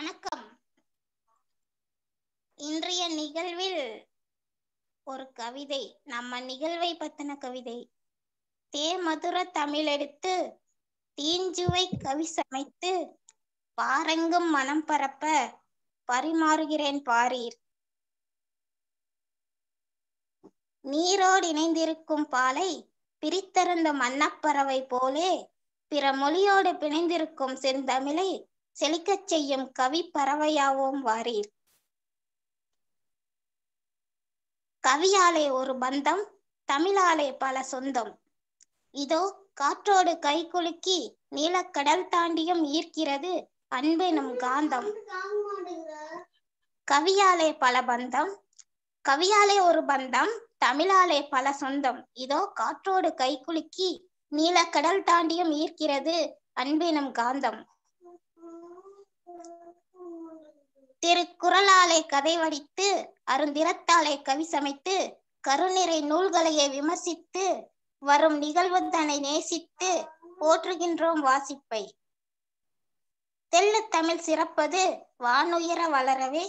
வணக்கம் இன்றைய நிகழ்வில் ஒரு கவிதை நம்ம நிகழ்வை பத்தின கவிதை தே மதுர தமிழெடுத்து தீஞ்சுவை கவி சமைத்து பாரெங்கும் மனம் பரப்ப பரிமாறுகிறேன் பாரீர் நீரோடு இணைந்திருக்கும் பாலை பிரித்தறிந்த மன்னப்பறவை போலே பிற மொழியோடு பிணைந்திருக்கும் செந்தமிழை செழிக்கச் செய்யும் கவி பறவையாவோம் வாரீர் கவியாலே ஒரு பந்தம் தமிழாலே பல சொந்தம் இதோ காற்றோடு கைகுலுக்கி நீலக்கடல் தாண்டியும் ஈர்க்கிறது அன்பெனும் காந்தம் கவியாலே பல பந்தம் கவியாலே ஒரு பந்தம் தமிழாலே பல சொந்தம் இதோ காற்றோடு கைகுலுக்கி நீலக்கடல் தாண்டியும் ஈர்க்கிறது அன்பெனும் காந்தம் குரலாலே கதை வடித்து அருந்திரத்தாலே கவி சமைத்து கருநிறை நூல்களையே விமர்சித்து வரும் நிகழ்வு தன்னை நேசித்து போற்றுகின்றோம் வாசிப்பை தெல்லு தமிழ் சிறப்பது வானுயர வளரவே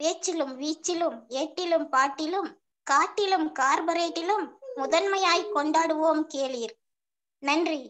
பேச்சிலும் வீச்சிலும் ஏட்டிலும் பாட்டிலும் காட்டிலும் கார்பரேட்டிலும் முதன்மையாய் கொண்டாடுவோம் கேளீர் நன்றி